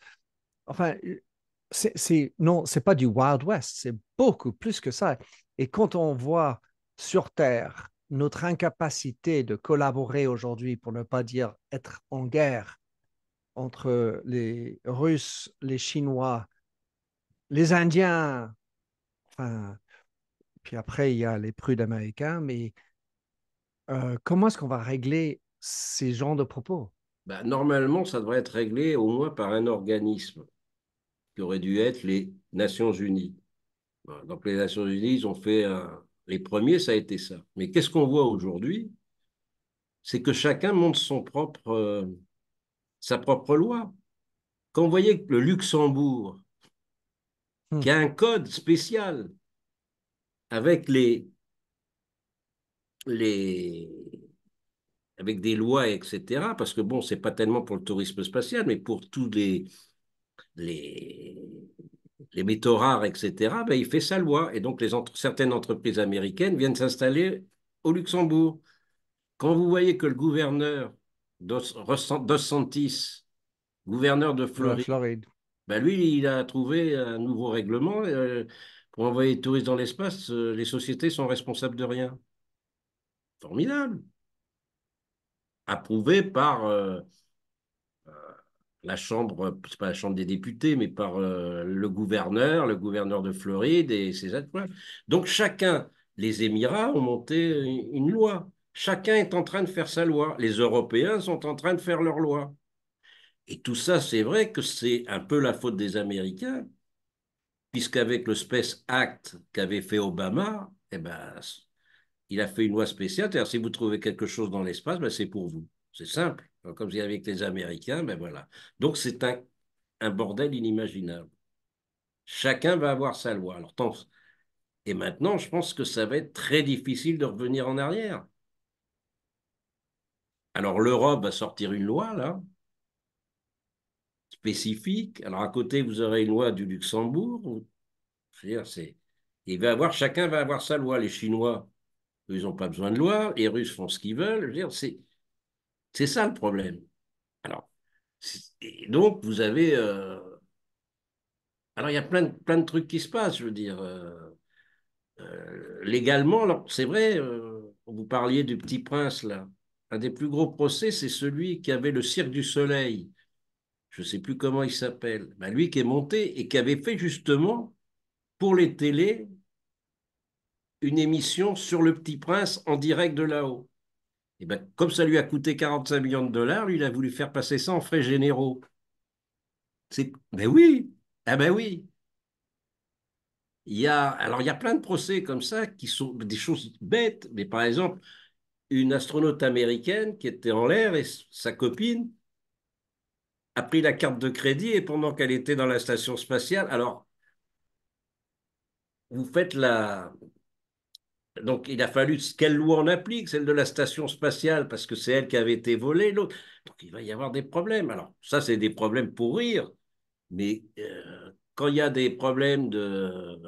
Enfin, euh, c'est, non, c'est pas du Wild West, c'est beaucoup plus que ça. Et quand on voit sur Terre notre incapacité de collaborer aujourd'hui, pour ne pas dire être en guerre entre les Russes, les Chinois, les Indiens, enfin, puis après il y a les prudes américains, mais euh, comment est-ce qu'on va régler ces genres de propos bah, Normalement, ça devrait être réglé au moins par un organisme qui aurait dû être les Nations Unies. Bah, donc les Nations Unies, ils ont fait les premiers, ça a été ça. Mais qu'est-ce qu'on voit aujourd'hui C'est que chacun monte son propre, euh, sa propre loi. Quand vous voyez que le Luxembourg, hmm. qui a un code spécial avec les, les, avec des lois, etc. Parce que bon, c'est pas tellement pour le tourisme spatial, mais pour tous les, les, métaux rares, etc., ben, il fait sa loi. Et donc, les certaines entreprises américaines viennent s'installer au Luxembourg. Quand vous voyez que le gouverneur Dos, gouverneur de Floride, Ben lui, il a trouvé un nouveau règlement. Euh, pour envoyer des touristes dans l'espace, euh, les sociétés sont responsables de rien. Formidable approuvé par euh, euh, la Chambre, c'est pas la Chambre des députés, mais par euh, le gouverneur, le gouverneur de Floride et ses adjoints. Donc chacun, les Émirats ont monté une loi. Chacun est en train de faire sa loi. Les Européens sont en train de faire leur loi. Et tout ça, c'est vrai que c'est un peu la faute des Américains, puisqu'avec le Space Act qu'avait fait Obama, eh ben, il a fait une loi spéciale. cest si vous trouvez quelque chose dans l'espace, ben, c'est pour vous. C'est simple. Hein, comme vous avec les Américains, ben voilà. Donc, c'est un, bordel inimaginable. Chacun va avoir sa loi. Alors, et maintenant, je pense que ça va être très difficile de revenir en arrière. Alors l'Europe va sortir une loi, là, spécifique. Alors à côté, vous aurez une loi du Luxembourg. c'est... Il va avoir, chacun va avoir sa loi. Les Chinois, ils n'ont pas besoin de loi, les Russes font ce qu'ils veulent. dire, c'est, c'est ça le problème. Alors, et donc, vous avez. Euh, alors, il y a plein de, plein de trucs qui se passent, je veux dire. Euh, euh, légalement, alors, c'est vrai, vous parliez du petit prince, là. Un des plus gros procès, c'est celui qui avait le cirque du soleil. Je ne sais plus comment il s'appelle. Ben, lui qui est monté et qui avait fait justement, pour les télés, une émission sur le Petit Prince en direct de là-haut. Et eh ben, comme ça lui a coûté 45 millions de dollars, lui, il a voulu faire passer ça en frais généraux. C'est, ben oui, ah ben oui. Il y a, alors, il y a plein de procès comme ça qui sont des choses bêtes, mais par exemple, une astronaute américaine qui était en l'air et sa copine a pris la carte de crédit et pendant qu'elle était dans la station spatiale, alors vous faites la, donc, il a fallu quelle loi on applique, celle de la station spatiale, parce que c'est elle qui avait été volée, l'autre. Donc, il va y avoir des problèmes. Alors, ça, c'est des problèmes pour rire, mais euh, quand il y a des problèmes de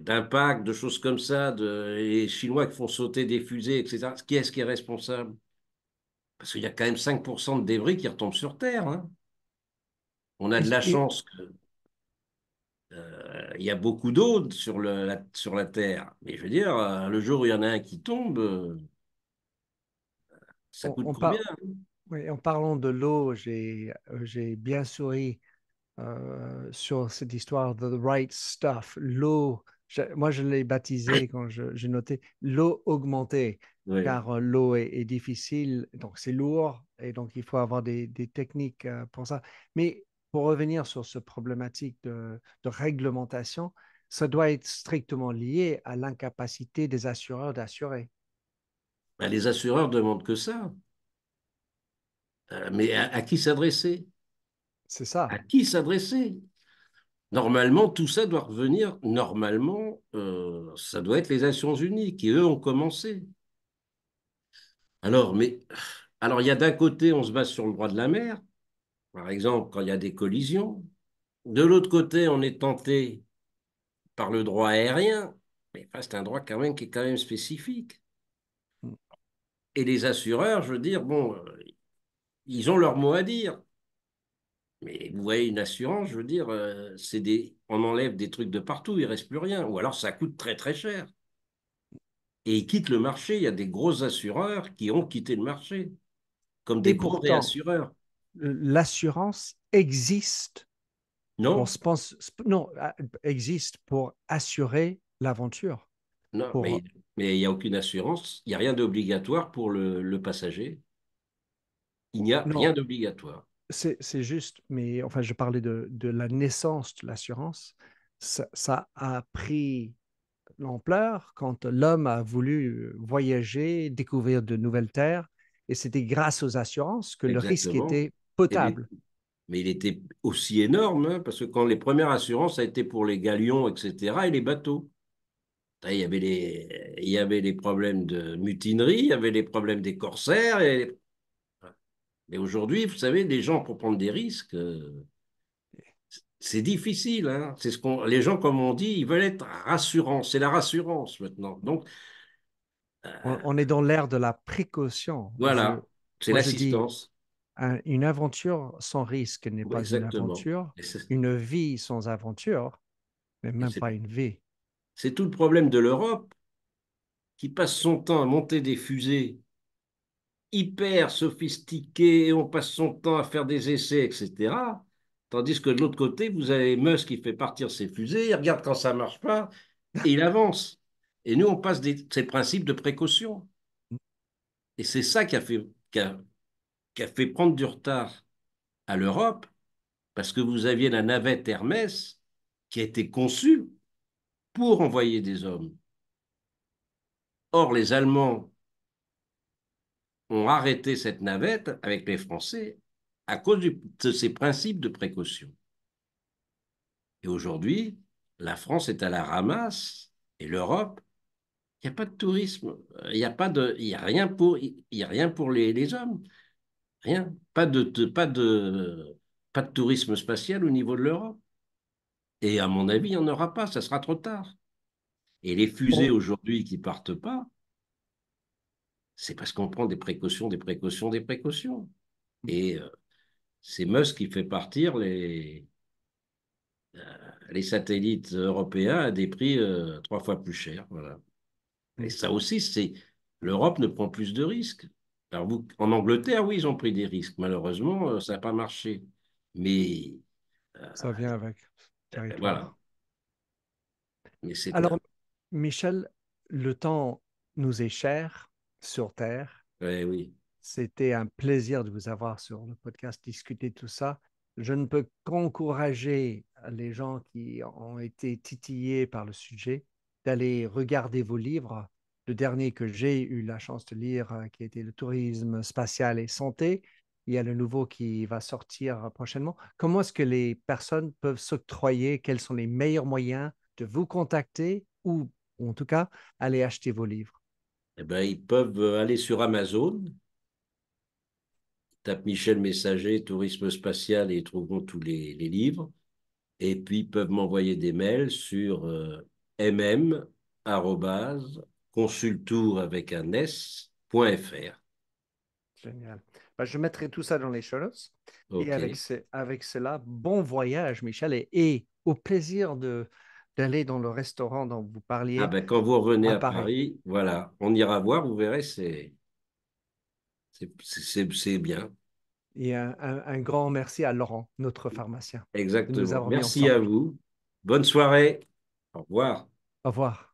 d'impact, de, choses comme ça, de, les Chinois qui font sauter des fusées, etc., qui est-ce qui est responsable Parce qu'il y a quand même 5% de débris qui retombent sur Terre. Hein. On a de la chance que euh, il y a beaucoup d'eau sur, la, sur la Terre. Mais je veux dire, euh, le jour où il y en a un qui tombe, euh, ça coûte combien En parlant de l'eau, j'ai bien souri sur cette histoire de the right stuff, l'eau. Moi, je l'ai baptisé quand j'ai noté l'eau augmentée, car l'eau est, difficile, donc c'est lourd, et donc il faut avoir des, techniques pour ça. Mais pour revenir sur cette problématique de, réglementation, ça doit être strictement lié à l'incapacité des assureurs d'assurer. Ben, les assureurs demandent que ça. Euh, mais à, qui s'adresser C'est ça. À qui s'adresser Normalement, tout ça doit revenir. Normalement, euh, ça doit être les Nations Unies qui, eux, ont commencé. Alors, mais alors, il y a d'un côté, on se base sur le droit de la mer, par exemple quand il y a des collisions. De l'autre côté, on est tenté par le droit aérien, mais c'est un droit quand même qui est quand même spécifique. Et les assureurs, je veux dire, bon, euh, ils ont leur mot à dire. Mais vous voyez, une assurance, je veux dire, euh, des, on enlève des trucs de partout, il ne reste plus rien. Ou alors ça coûte très très cher. Et ils quittent le marché. Il y a des gros assureurs qui ont quitté le marché, comme des courtiers assureurs l'assurance existe. Non. On non, existe pour assurer l'aventure. Non, mais il n'y a aucune assurance, il n'y a rien d'obligatoire pour le, passager. Il n'y a rien d'obligatoire. C'est juste, mais enfin, je parlais de, la naissance de l'assurance. Ça, a pris l'ampleur quand l'homme a voulu voyager, découvrir de nouvelles terres. Et c'était grâce aux assurances que le risque était potable. Mais, il était aussi énorme, hein, parce que quand les premières assurances, ça a été pour les galions, etc., et les bateaux. Il y, avait les, il y avait les problèmes de mutinerie, il y avait les problèmes des corsaires. Et, aujourd'hui, vous savez, les gens, pour prendre des risques, euh, c'est difficile. Hein. c'est ce les gens, comme on dit, ils veulent être rassurants. C'est la rassurance maintenant. Donc, on, euh, on, est dans l'ère de la précaution. Voilà, c'est l'assistance une aventure sans risque n'est pas une aventure. Une vie sans aventure mais même pas une vie. C'est tout le problème de l'Europe qui passe son temps à monter des fusées hyper sophistiquées et on passe son temps à faire des essais, etc. Tandis que de l'autre côté, vous avez Musk qui fait partir ses fusées, il regarde quand ça marche pas et il avance. Et nous, on passe des, ces principes de précaution. Et c'est ça qui a fait, qui a fait prendre du retard à l'Europe, parce que vous aviez la navette Hermès qui a été conçue pour envoyer des hommes. Or, les Allemands ont arrêté cette navette avec les Français à cause de ces principes de précaution. Et aujourd'hui, la France est à la ramasse et l'Europe, il n'y a pas de tourisme, il n'y a, a rien pour, rien pour les hommes. Rien. Pas de, pas de, pas de tourisme spatial au niveau de l'Europe. Et à mon avis, il n'y en aura pas, ça sera trop tard. Et les fusées aujourd'hui qui partent pas, c'est parce qu'on prend des précautions, des précautions, des précautions. Et euh, c'est Musk qui fait partir les, euh, les satellites européens à des prix euh, trois fois plus chers. Voilà. Et mm. ça aussi, c'est l'Europe ne prend plus de risques en Angleterre, oui, ils ont pris des risques. Malheureusement, euh, ça n'a pas marché. Mais. Euh, ça vient avec. Euh, voilà. Alors, Michel, le temps nous est cher sur Terre. oui. C'était un plaisir de vous avoir sur le podcast, discuter tout ça. Je ne peux qu'encourager les gens qui ont été titillés par le sujet d'aller regarder vos livres le dernier que j'ai eu la chance de lire, euh, qui était le tourisme spatial et santé. Il y a le nouveau qui va sortir euh, prochainement. Comment est-ce que les personnes peuvent s'octroyer Quels sont les meilleurs moyens de vous contacter ou, en tout cas, aller acheter vos livres eh ben, Ils peuvent euh, aller sur Amazon, tape Michel Messager, Tourisme spatial et ils trouveront tous les, livres. Et puis, ils peuvent m'envoyer des mails sur mm consultour avec un S.fr. Génial. Ben, je mettrai tout ça dans les choses. Et avec, avec, cela, bon voyage, Michel, et, au plaisir de, d'aller dans le restaurant dont vous parliez. Ah ben, quand vous revenez à, Paris, voilà, on ira voir, vous verrez, c'est, c'est, bien. Et un, un, grand merci à Laurent, notre pharmacien. Exactement. merci à vous. Bonne soirée. Au revoir. Au revoir.